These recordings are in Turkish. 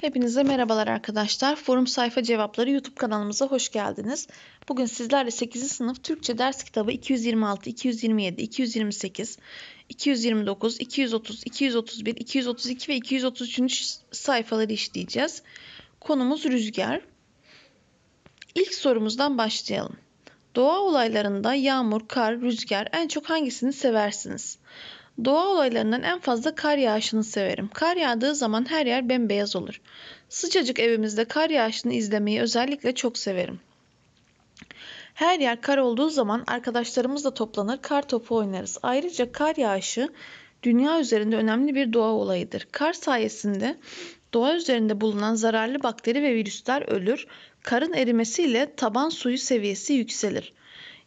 Hepinize merhabalar arkadaşlar. Forum Sayfa Cevapları YouTube kanalımıza hoş geldiniz. Bugün sizlerle 8. sınıf Türkçe ders kitabı 226, 227, 228, 229, 230, 231, 232 ve 233. sayfaları işleyeceğiz. Konumuz rüzgar. İlk sorumuzdan başlayalım. Doğa olaylarında yağmur, kar, rüzgar en çok hangisini seversiniz? Doğa olaylarından en fazla kar yağışını severim. Kar yağdığı zaman her yer bembeyaz olur. Sıcacık evimizde kar yağışını izlemeyi özellikle çok severim. Her yer kar olduğu zaman arkadaşlarımızla toplanır, kar topu oynarız. Ayrıca kar yağışı dünya üzerinde önemli bir doğa olayıdır. Kar sayesinde doğa üzerinde bulunan zararlı bakteri ve virüsler ölür, karın erimesiyle taban suyu seviyesi yükselir.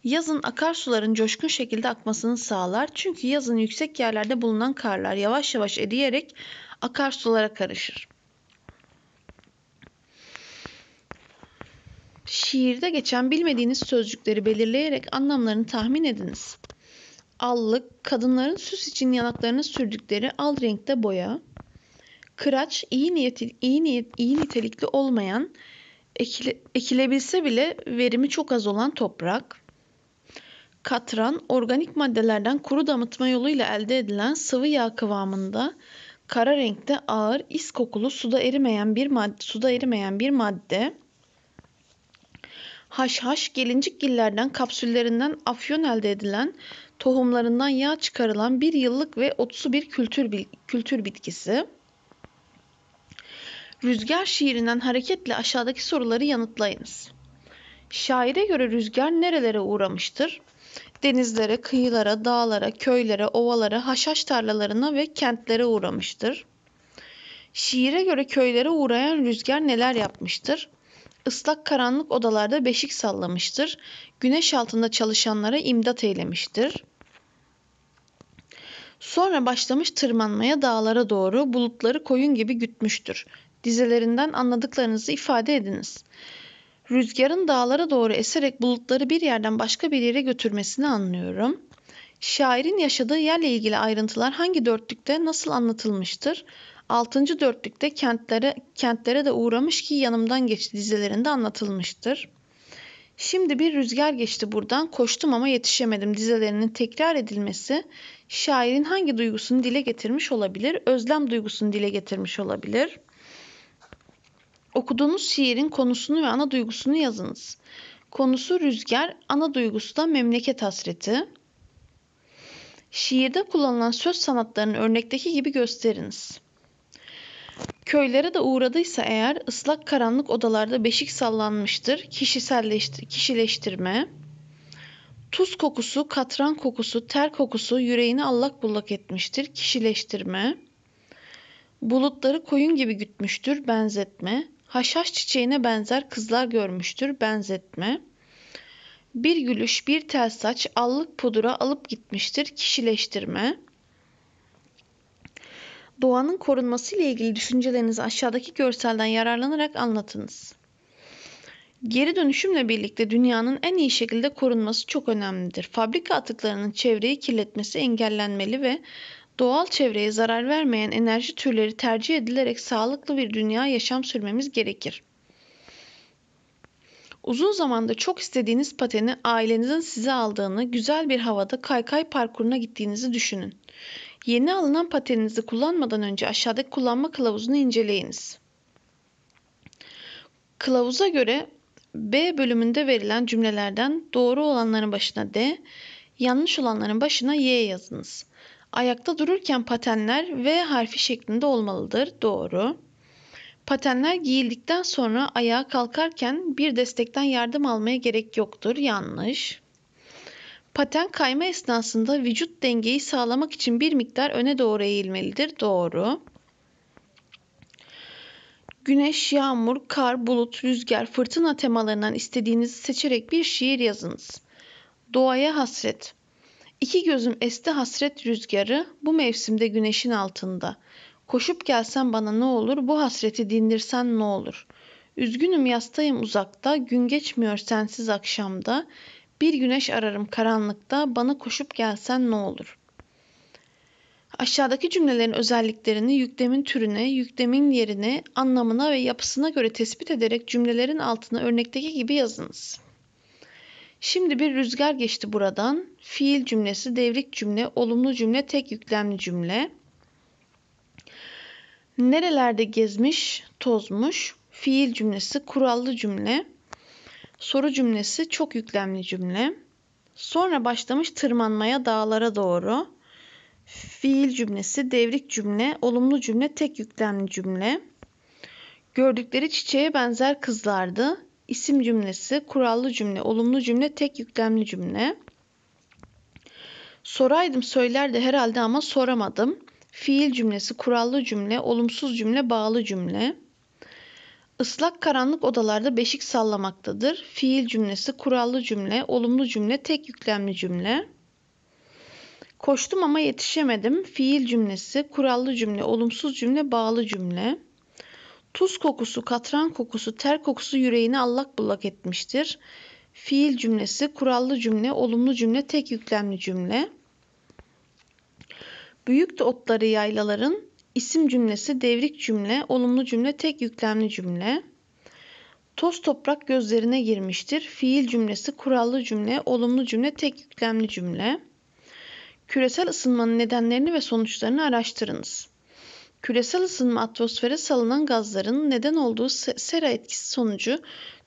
Yazın akarsuların coşkun şekilde akmasını sağlar. Çünkü yazın yüksek yerlerde bulunan karlar yavaş yavaş eriyerek akarsulara karışır. Şiirde geçen bilmediğiniz sözcükleri belirleyerek anlamlarını tahmin ediniz. Allık, kadınların süs için yanaklarına sürdükleri al renkte boya. Kıraç, iyi, niyeti, iyi, niyet, iyi nitelikli olmayan, ekile, ekilebilse bile verimi çok az olan toprak. Katran, organik maddelerden kuru damıtma yoluyla elde edilen sıvı yağ kıvamında, kara renkte ağır, is kokulu, suda erimeyen bir madde, suda erimeyen bir madde. Haşhaş, gelincikgillerden kapsüllerinden afyon elde edilen, tohumlarından yağ çıkarılan bir yıllık ve otsu bir kültür, kültür bitkisi. Rüzgar şiirinden hareketle aşağıdaki soruları yanıtlayınız. Şaire göre rüzgar nerelere uğramıştır? denizlere, kıyılara, dağlara, köylere, ovalara, haşhaş tarlalarına ve kentlere uğramıştır. Şiire göre köylere uğrayan rüzgar neler yapmıştır? Islak karanlık odalarda beşik sallamıştır. Güneş altında çalışanlara imdat eylemiştir. Sonra başlamış tırmanmaya dağlara doğru bulutları koyun gibi gütmüştür. Dizelerinden anladıklarınızı ifade ediniz. Rüzgarın dağlara doğru eserek bulutları bir yerden başka bir yere götürmesini anlıyorum. Şairin yaşadığı yerle ilgili ayrıntılar hangi dörtlükte nasıl anlatılmıştır? Altıncı dörtlükte kentlere, kentlere de uğramış ki yanımdan geçti dizelerinde anlatılmıştır. Şimdi bir rüzgar geçti buradan koştum ama yetişemedim dizelerinin tekrar edilmesi şairin hangi duygusunu dile getirmiş olabilir? Özlem duygusunu dile getirmiş olabilir. Okuduğunuz şiirin konusunu ve ana duygusunu yazınız. Konusu rüzgar, ana duygusu da memleket hasreti. Şiirde kullanılan söz sanatlarının örnekteki gibi gösteriniz. Köylere de uğradıysa eğer ıslak karanlık odalarda beşik sallanmıştır. Kişiselleştir, kişileştirme. Tuz kokusu, katran kokusu, ter kokusu yüreğini allak bullak etmiştir. Kişileştirme. Bulutları koyun gibi gütmüştür. Benzetme haşhaş çiçeğine benzer kızlar görmüştür benzetme. Bir gülüş bir tel saç allık pudra alıp gitmiştir kişileştirme. Doğanın korunması ile ilgili düşüncelerinizi aşağıdaki görselden yararlanarak anlatınız. Geri dönüşümle birlikte dünyanın en iyi şekilde korunması çok önemlidir. Fabrika atıklarının çevreyi kirletmesi engellenmeli ve Doğal çevreye zarar vermeyen enerji türleri tercih edilerek sağlıklı bir dünya yaşam sürmemiz gerekir. Uzun zamanda çok istediğiniz pateni ailenizin size aldığını, güzel bir havada kaykay parkuruna gittiğinizi düşünün. Yeni alınan patenizi kullanmadan önce aşağıdaki kullanma kılavuzunu inceleyiniz. Kılavuza göre B bölümünde verilen cümlelerden doğru olanların başına D, yanlış olanların başına Y yazınız. Ayakta dururken patenler V harfi şeklinde olmalıdır. Doğru. Patenler giyildikten sonra ayağa kalkarken bir destekten yardım almaya gerek yoktur. Yanlış. Paten kayma esnasında vücut dengeyi sağlamak için bir miktar öne doğru eğilmelidir. Doğru. Güneş, yağmur, kar, bulut, rüzgar, fırtına temalarından istediğinizi seçerek bir şiir yazınız. Doğaya hasret. İki gözüm esti hasret rüzgarı bu mevsimde güneşin altında. Koşup gelsen bana ne olur bu hasreti dindirsen ne olur. Üzgünüm yastayım uzakta gün geçmiyor sensiz akşamda. Bir güneş ararım karanlıkta bana koşup gelsen ne olur. Aşağıdaki cümlelerin özelliklerini yüklemin türüne, yüklemin yerine, anlamına ve yapısına göre tespit ederek cümlelerin altına örnekteki gibi yazınız. Şimdi bir rüzgar geçti buradan. Fiil cümlesi, devrik cümle, olumlu cümle, tek yüklemli cümle. Nerelerde gezmiş, tozmuş. Fiil cümlesi, kurallı cümle. Soru cümlesi, çok yüklemli cümle. Sonra başlamış tırmanmaya dağlara doğru. Fiil cümlesi, devrik cümle, olumlu cümle, tek yüklemli cümle. Gördükleri çiçeğe benzer kızlardı isim cümlesi, kurallı cümle, olumlu cümle, tek yüklemli cümle. Soraydım söylerdi herhalde ama soramadım. Fiil cümlesi, kurallı cümle, olumsuz cümle, bağlı cümle. Islak karanlık odalarda beşik sallamaktadır. Fiil cümlesi, kurallı cümle, olumlu cümle, tek yüklemli cümle. Koştum ama yetişemedim. Fiil cümlesi, kurallı cümle, olumsuz cümle, bağlı cümle. Tuz kokusu, katran kokusu, ter kokusu yüreğini allak bullak etmiştir. Fiil cümlesi, kurallı cümle, olumlu cümle, tek yüklemli cümle. Büyük de otları yaylaların isim cümlesi, devrik cümle, olumlu cümle, tek yüklemli cümle. Toz toprak gözlerine girmiştir. Fiil cümlesi, kurallı cümle, olumlu cümle, tek yüklemli cümle. Küresel ısınmanın nedenlerini ve sonuçlarını araştırınız küresel ısınma atmosfere salınan gazların neden olduğu sera etkisi sonucu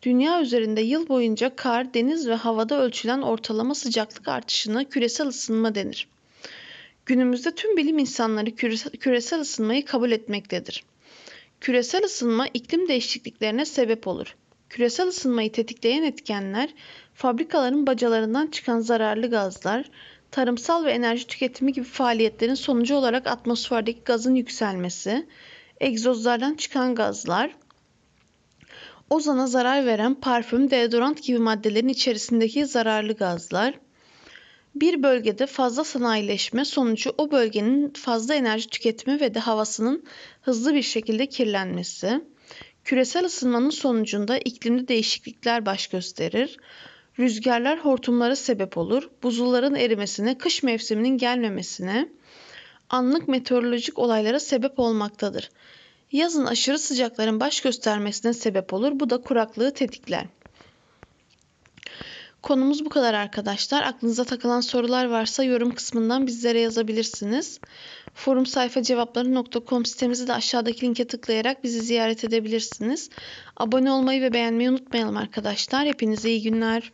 dünya üzerinde yıl boyunca kar, deniz ve havada ölçülen ortalama sıcaklık artışına küresel ısınma denir. Günümüzde tüm bilim insanları küresel, küresel ısınmayı kabul etmektedir. Küresel ısınma iklim değişikliklerine sebep olur. Küresel ısınmayı tetikleyen etkenler fabrikaların bacalarından çıkan zararlı gazlar, tarımsal ve enerji tüketimi gibi faaliyetlerin sonucu olarak atmosferdeki gazın yükselmesi, egzozlardan çıkan gazlar, ozana zarar veren parfüm, deodorant gibi maddelerin içerisindeki zararlı gazlar, bir bölgede fazla sanayileşme sonucu o bölgenin fazla enerji tüketimi ve de havasının hızlı bir şekilde kirlenmesi, küresel ısınmanın sonucunda iklimde değişiklikler baş gösterir. Rüzgarlar hortumlara sebep olur, buzulların erimesine, kış mevsiminin gelmemesine, anlık meteorolojik olaylara sebep olmaktadır. Yazın aşırı sıcakların baş göstermesine sebep olur, bu da kuraklığı tetikler. Konumuz bu kadar arkadaşlar. Aklınıza takılan sorular varsa yorum kısmından bizlere yazabilirsiniz. Forum sayfa cevapları.com sitemizi de aşağıdaki linke tıklayarak bizi ziyaret edebilirsiniz. Abone olmayı ve beğenmeyi unutmayalım arkadaşlar. Hepinize iyi günler.